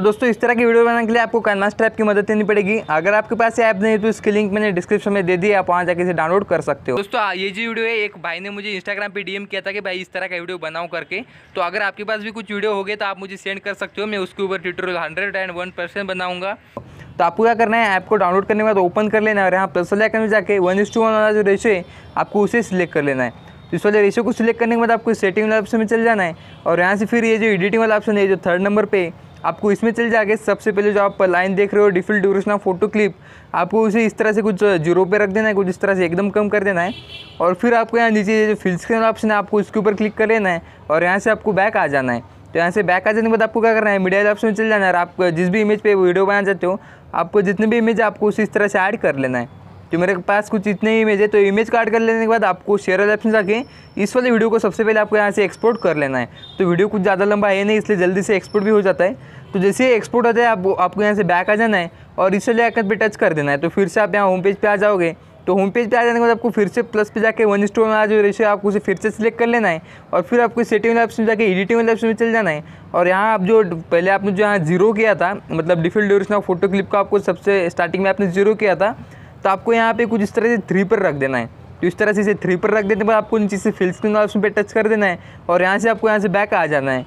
तो दोस्तों इस तरह की वीडियो बनाने के लिए आपको कैनवास ऐप की मदद लेनी पड़ेगी अगर आपके पास ऐप नहीं है तो इसकी लिंक मैंने डिस्क्रिप्शन में दे दी आप वहाँ जाकर इसे डाउनलोड कर सकते हो दोस्तों ये जो वीडियो है एक भाई ने मुझे इंस्टाग्राम पे डीएम किया था कि भाई इस तरह का वीडियो बनाओ करके तो अगर आपके पास भी कुछ वीडियो हो गए तो आप मुझे सेंड कर सकते हो मैं उसके ऊपर tutorial hundred and one percent बनाऊंगा तो आपको क्या करना है ऐप को डाउनलोड करने के बाद ओपन कर लेना है और यहाँ प्लस वाले में जाकर वन इज टू वन वाला जो रेशो है आपको उसे सिलेक्ट कर लेना है तो इस वाले रेशो को सिलेक्ट करने के बाद आपको सेटिंग वाला ऑप्शन में चल जाना है और यहाँ से फिर ये जो एडिटिंग वाला ऑप्शन है जो थर्ड नंबर पर आपको इसमें चल जाके सबसे पहले जो आप लाइन देख रहे हो default duration of photo clip आपको उसे इस तरह से कुछ जीरो पे रख देना है कुछ इस तरह से एकदम कम कर देना है और फिर आपको यहाँ नीचे जो फिल स्क्रीन ऑप्शन है आपको उसके ऊपर क्लिक कर लेना है और यहाँ से आपको बैक आ जाना है तो यहाँ से बैक आ जाने के बाद आपको क्या करना है मीडिया ऑप्शन में चल जाना है और आप जिस भी इमेज पर वीडियो बनाना चाहते हो आपको जितने भी इमेज है आपको उसे इस तरह से ऐड कर लेना है तो मेरे पास कुछ इतने इमेज है तो इमेज कार्ड कर लेने के बाद आपको शेयर वाले ऑप्शन जाके इस वाले वीडियो को सबसे पहले आपको यहाँ से एक्सपोर्ट कर लेना है तो वीडियो कुछ ज़्यादा लंबा है नहीं इसलिए जल्दी से एक्सपोर्ट भी हो जाता है तो जैसे ही एक्सपोर्ट होता है आप, आपको यहाँ से बैक आ जाना है और इस वाले आकर पर टच कर देना है तो फिर से आप यहाँ होम पेज पर आ जाओगे तो होम पेज पर आ जाने के बाद आपको फिर से प्लस पे जाकर वन स्टोर में आ जो रेशियो आपको उसे फिर से सिलेक्ट कर लेना है और फिर आपको सेटिंग वाले ऑप्शन में जाके एडिटिंग वाले ऑप्शन में चल जाना है और यहाँ आप जो पहले आपने जो यहाँ जीरो किया था मतलब default duration of photo clip का आपको सबसे स्टार्टिंग में आपने जीरो किया था तो आपको यहाँ पे कुछ इस तरह से थ्री पर रख देना है तो इस तरह से इसे थ्री पर रख देने पर आपको नीचे से फिल स्क्रीन ऑप्शन पे टच कर देना है और यहाँ से आपको यहाँ से बैक आ जाना है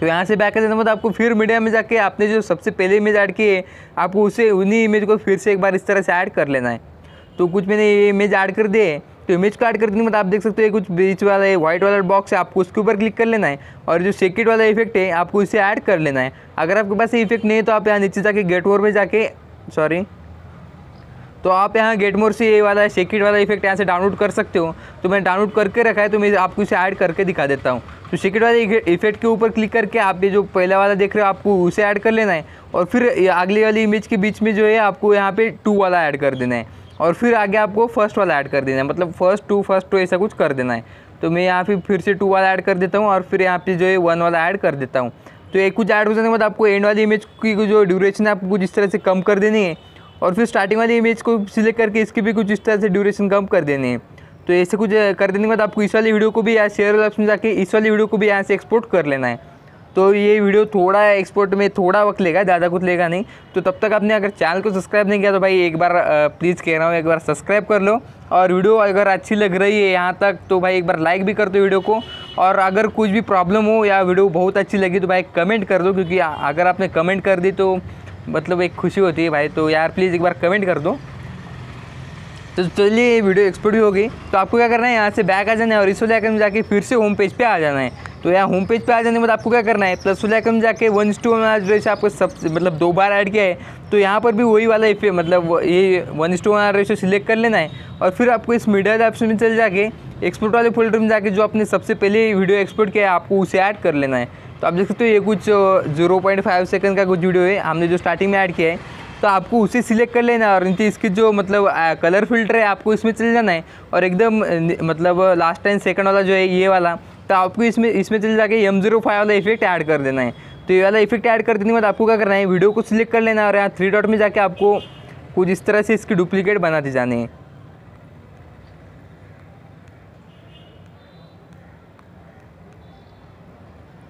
तो यहाँ से बैक आ जाना मतलब आपको फिर मीडिया में जाके आपने जो सबसे पहले इमेज ऐड की है आपको उसे उन्हीं इमेज को फिर से एक बार इस तरह से ऐड कर लेना है तो कुछ मैंने ये इमेज ऐड कर दिए तो इमेज को ऐड कर देने मतलब आप देख सकते हो कुछ बीच वाला है व्हाइट वाला बॉक्स है आपको उसके ऊपर क्लिक कर लेना है और जो सेकेंड वाला इफेक्ट है आपको इसे ऐड कर लेना है अगर आपके पास ये इफेक्ट नहीं है तो आप यहाँ नीचे जाके गेट ओवर में जाके सॉरी तो आप यहाँ गेटमोर से ये वाला सेकिट वाला इफेक्ट यहाँ से डाउनलोड कर सकते हो तो मैंने डाउनलोड करके रखा है तो मैं आपको इसे ऐड करके दिखा देता हूँ तो सेकिट वाले इफेक्ट के ऊपर क्लिक करके आप ये जो पहला वाला देख रहे हो आपको उसे ऐड कर लेना है और फिर अगले वाली इमेज के बीच में जो है आपको यहाँ पर टू वाला ऐड कर देना है और फिर आगे आपको फर्स्ट वाला ऐड कर देना है मतलब फर्स्ट टू फर्स्ट टू ऐसा कुछ कर देना है तो मैं यहाँ पे फिर से टू वाला ऐड कर देता हूँ और फिर यहाँ पर जो है वन वाला ऐड कर देता हूँ तो ये कुछ ऐड हो जाने के बाद आपको एंड वाली इमेज की जो ड्यूरेशन है आपको कुछ इस तरह से कम कर देनी है और फिर स्टार्टिंग वाली इमेज को सिलेक्ट करके इसकी भी कुछ इस तरह से ड्यूरेशन कम कर देनी है तो ऐसे कुछ कर देने के बाद आपको इस वाली वीडियो को भी यहाँ शेयर ऑप्शन में जाके इस वाली वीडियो को भी यहाँ से एक्सपोर्ट कर लेना है तो ये वीडियो थोड़ा एक्सपोर्ट में थोड़ा वक्त लेगा ज़्यादा कुछ लेगा नहीं तो तब तक आपने अगर चैनल को सब्सक्राइब नहीं किया तो भाई एक बार प्लीज़ कह रहा हूँ एक बार सब्सक्राइब कर लो और वीडियो अगर अच्छी लग रही है यहाँ तक तो भाई एक बार लाइक भी कर दो वीडियो को और अगर कुछ भी प्रॉब्लम हो या वीडियो बहुत अच्छी लगी तो भाई कमेंट कर दो क्योंकि अगर आपने कमेंट कर दी तो मतलब एक खुशी होती है भाई तो यार प्लीज़ एक बार कमेंट कर दो तो चलिए ये वीडियो एक्सपोर्ट हो गई तो आपको क्या करना है यहाँ से बैक आ जाना है और इस वाले आइकन में जाके फिर से होम पेज पे आ जाना है तो यहाँ होम पेज पे आ जाने के बाद आपको क्या करना है प्लस वाले आइकन में जाके वन टू वन रेशो आपको सब मतलब दो बार ऐड किया है तो यहाँ पर भी वही वाला इफे मतलब ये one to one R ratio select कर लेना है और फिर आपको इस मीडिया ऑप्शन में चले जाके एक्सपोर्ट वाले फोल्डर में जाके जो आपने सबसे पहले वीडियो एक्सपोर्ट किया है आपको उसे ऐड कर लेना है तो आप देख सकते हो ये कुछ जीरो पॉइंट फाइव सेकेंड का कुछ वीडियो है हमने जो स्टार्टिंग में ऐड किया है तो आपको उसे सिलेक्ट कर लेना और नीचे इसकी जो मतलब कलर फिल्टर है आपको इसमें चल जाना है और एकदम मतलब लास्ट टाइम सेकंड वाला जो है ये वाला तो आपको इसमें इसमें चले जाके एम जीरो फाइव वाला इफेक्ट ऐड कर देना है तो ये वाला इफेक्ट ऐड कर देने के बाद आपको क्या करना है वीडियो को सिलेक्ट कर लेना है और यहाँ थ्री डॉट में जाके आपको कुछ इस तरह से इसकी डुप्लीकेट दी जानी है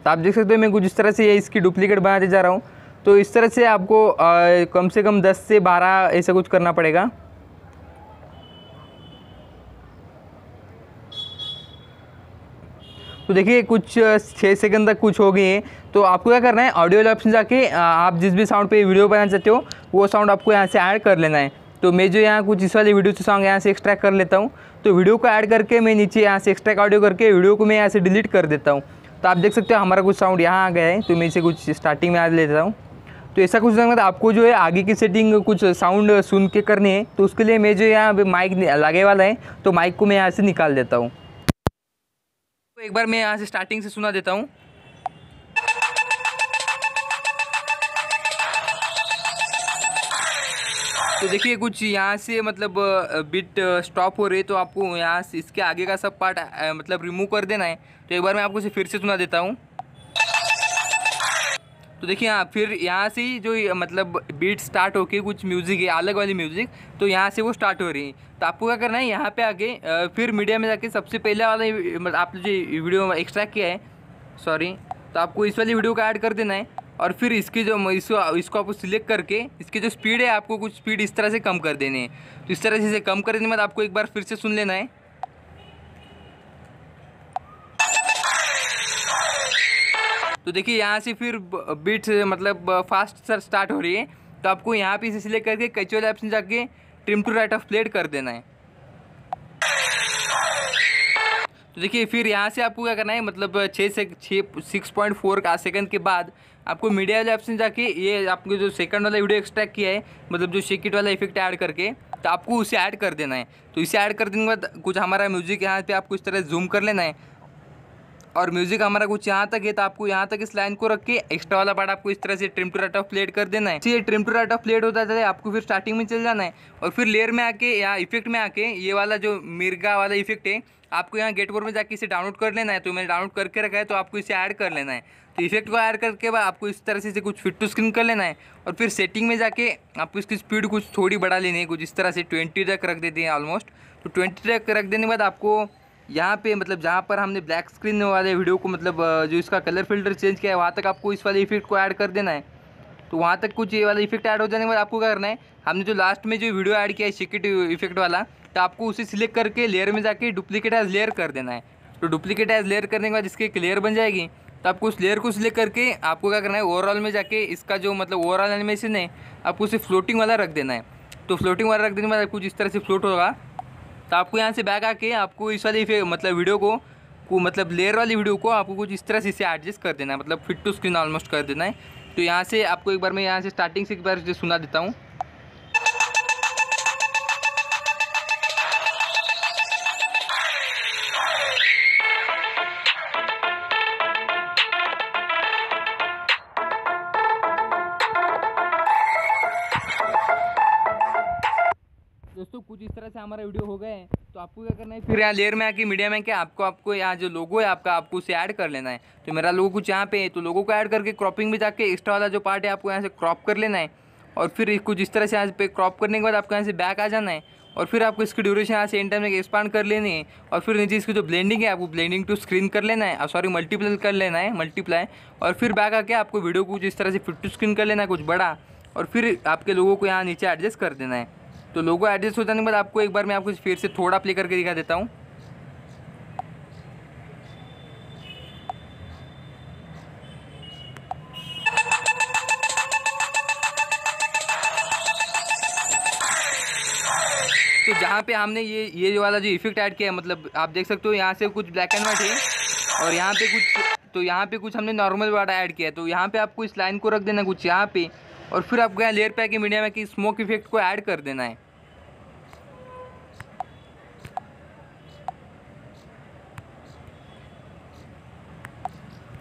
तो आप देख सकते हो मैं कुछ इस तरह से ये इसकी डुप्लीकेट बनाते जा रहा हूँ तो इस तरह से आपको आ, कम से कम दस से बारह ऐसा कुछ करना पड़ेगा तो देखिए कुछ छः सेकंड तक कुछ हो गए हैं तो आपको क्या करना है ऑडियो ऑप्शन जाके आप जिस भी साउंड पे वीडियो बनाना चाहते हो वो साउंड आपको यहाँ से ऐड कर लेना है तो मैं जो यहाँ कुछ इस वाले वीडियो से सॉन्ग यहाँ से एक्सट्रैक्ट कर लेता हूँ तो वीडियो को ऐड करके मैं नीचे यहाँ से एक्सट्रैक्ट ऑडियो करके वीडियो को मैं यहाँ से डिलीट कर देता हूँ तो आप देख सकते हो हमारा कुछ साउंड यहाँ आ गया है तो मैं इसे कुछ स्टार्टिंग में आज लेता हूँ तो ऐसा कुछ मतलब आपको जो है आगे की सेटिंग कुछ साउंड सुन के करनी है तो उसके लिए मैं जो यहाँ माइक लगे वाला है तो माइक को मैं यहाँ से निकाल देता हूँ तो एक बार मैं यहाँ से स्टार्टिंग से सुना देता हूँ तो देखिए कुछ यहाँ से मतलब बिट स्टॉप हो रही है तो आपको यहाँ से इसके आगे का सब पार्ट मतलब रिमूव कर देना है तो एक बार मैं आपको इसे फिर से सुना देता हूँ तो देखिए हाँ फिर यहाँ से ही जो मतलब बीट स्टार्ट होके कुछ म्यूज़िक है अलग वाली म्यूज़िक तो यहाँ से वो स्टार्ट हो रही है तो आपको क्या करना है यहाँ पे आके फिर मीडिया में जाके सबसे पहले वाला मतलब आपने जो वीडियो एक्स्ट्रा किया है सॉरी तो आपको इस वाली वीडियो का ऐड कर देना है और फिर इसकी जो इसको इसको आपको सिलेक्ट करके इसकी जो स्पीड है आपको कुछ स्पीड इस तरह से कम कर देनी है तो इस तरह से इसे कम कर देने के बाद आपको एक बार फिर से सुन लेना है तो देखिए यहाँ से फिर बीट मतलब फास्ट सर स्टार्ट हो रही है तो आपको यहाँ पे इसे सिलेक्ट करके कैचुअल ऐप से जाके trim to right of plate कर देना है तो देखिए फिर यहाँ से आपको क्या करना है मतलब छः से छः सिक्स पॉइंट फोर का सेकंड के बाद आपको मीडिया वाले ऑप्शन जाके ये आपको जो सेकंड वाला वीडियो एक्सट्रैक्ट किया है मतलब जो शिकट वाला इफेक्ट ऐड करके तो आपको उसे ऐड कर देना है तो इसे ऐड कर देने के बाद कुछ हमारा म्यूजिक यहाँ पे आपको इस तरह जूम कर लेना है और म्यूजिक हमारा कुछ यहाँ तक है तो आपको यहाँ तक इस लाइन को रख के एक्स्ट्रा वाला पार्ट आपको इस तरह से trim to right of plate कर देना है तो ये trim to right of plate होता है आपको फिर स्टार्टिंग में चल जाना है और फिर लेयर में आके यहाँ इफेक्ट में आके ये वाला जो मिर्गा वाला इफेक्ट है आपको यहाँ गेट में जाके इसे डाउनलोड कर लेना है तो मैंने डाउनलोड करके रखा है तो आपको इसे ऐड कर लेना है तो इफेक्ट को ऐड करके बाद आपको इस तरह से इसे कुछ फिट टू स्क्रीन कर लेना है और फिर सेटिंग में जाके आपको इसकी स्पीड कुछ थोड़ी बढ़ा लेनी है कुछ इस तरह से ट्वेंटी तक रख देते हैं ऑलमोस्ट तो ट्वेंटी तक रख देने के बाद आपको यहाँ पे मतलब जहाँ पर हमने ब्लैक स्क्रीन वाले वीडियो को मतलब जो इसका कलर फिल्टर चेंज किया है वहाँ तक आपको इस वाले इफेक्ट को ऐड कर देना है तो वहाँ तक कुछ ये वाला इफेक्ट ऐड हो जाने के बाद आपको क्या करना है हमने जो लास्ट में जो वीडियो ऐड किया है शिकेट इफेक्ट वाला तो आपको उसे सिलेक्ट करके लेयर में जाके डुप्लीकेट एज लेयर कर देना है तो डुप्लीकेट एज लेयर करने के बाद इसकी एक लेयर बन जाएगी तो आपको उस लेयर को सिलेक्ट करके आपको क्या करना है ओवरऑल में जाके इसका जो मतलब ओवरऑल एनिमेशन है आपको उसे फ्लोटिंग वाला रख देना है तो फ्लोटिंग वाला रख देने के बाद कुछ इस तरह से फ्लोट होगा तो आपको यहाँ से बैक आके आपको इस वाली मतलब वीडियो को को मतलब लेयर वाली वीडियो को आपको कुछ इस तरह से इसे एडजस्ट कर देना है मतलब फिट टू स्क्रीन ऑलमोस्ट कर देना है तो यहाँ से आपको एक बार मैं यहाँ से स्टार्टिंग से एक बार सुना देता हूँ दोस्तों कुछ इस तरह से हमारा वीडियो हो गए तो आपको क्या करना है फिर यहाँ लेयर में आके मीडिया में क्या आपको आपको यहाँ जो लोगो है आपका आपको उसे ऐड कर लेना है तो मेरा लोगो कुछ यहाँ पे है तो लोगो को ऐड करके क्रॉपिंग में जाके एक्स्ट्रा वाला जो पार्ट है आपको यहाँ से क्रॉप कर लेना है और फिर कुछ इस तरह से यहाँ पे क्रॉप करने के बाद आपको यहाँ से बैक आ जाना है और फिर आपको इसकी ड्यूरेशन यहाँ से एंड टाइम में एक्सपांड कर लेनी है और फिर नीचे इसकी जो ब्लेंडिंग है आपको ब्लेंडिंग टू स्क्रीन कर लेना है सॉरी मल्टीप्लाई कर लेना है मल्टीप्लाई और फिर बैक आके आपको वीडियो को कुछ इस तरह से फिट टू स्क्रीन कर लेना है कुछ बड़ा और फिर आपके लोगों को यहाँ नीचे एडजस्ट कर देना है तो लोगो एडजस्ट हो जाने के बाद आपको एक बार मैं आपको फिर से थोड़ा प्ले करके दिखा देता हूँ तो जहाँ पे हमने ये ये वाला जो इफेक्ट ऐड किया है मतलब आप देख सकते हो यहाँ से कुछ ब्लैक एंड व्हाइट है और यहाँ पे कुछ तो यहाँ पे कुछ हमने नॉर्मल वाला ऐड किया है तो यहाँ पे आपको इस लाइन को रख देना कुछ यहाँ पे और फिर आपको यहाँ लेयर पैक मीडिया में कि स्मोक इफेक्ट को ऐड कर देना है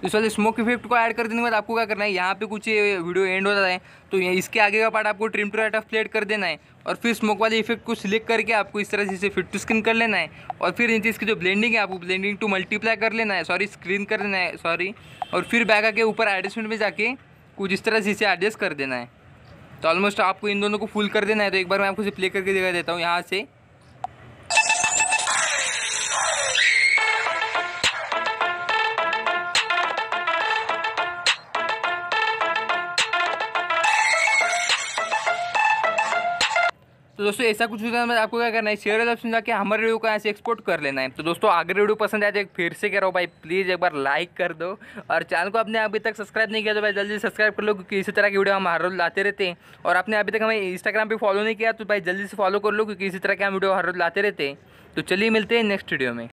तो इस वाले स्मोक इफेक्ट को ऐड कर देने के बाद आपको क्या करना है यहाँ पे कुछ वीडियो एंड हो जाता है तो इसके आगे का पार्ट आपको trim to right of plate कर देना है और फिर स्मोक वाले इफेक्ट को सिलेक्ट करके आपको इस तरह से इसे फिट टू स्क्रीन कर लेना है और फिर नीचे इसकी जो ब्लेंडिंग है आपको ब्लेंडिंग टू मल्टीप्लाई कर लेना है सॉरी स्क्रीन कर लेना है सॉरी और फिर बैग आके ऊपर एडजस्टमेंट में जाके कुछ इस तरह से इसे एडजस्ट कर देना है तो ऑलमोस्ट आपको इन दोनों को फुल कर देना है तो एक बार मैं आपको इसे प्ले करके दिखा देता हूँ यहाँ से तो दोस्तों ऐसा कुछ होता है आपको क्या करना है शेयर ऑप्शन समझा के हमारे वीडियो को ऐसे एक्सपोर्ट कर लेना है तो दोस्तों अगर वीडियो पसंद आए तो फिर से कह रहा हूँ भाई प्लीज़ एक बार लाइक कर दो और चैनल को आपने अभी तक सब्सक्राइब नहीं किया तो भाई जल्दी सब्सक्राइब कर लो क्योंकि इसी तरह की वीडियो हम हर रोज लाते रहते हैं और आपने अभी तक हमें इंस्टाग्राम पर फॉलो नहीं किया तो भाई जल्दी से फॉलो कर लो क्योंकि इसी तरह के हम वीडियो हर रोज लाते रहते हैं तो चलिए मिलते हैं नेक्स्ट वीडियो में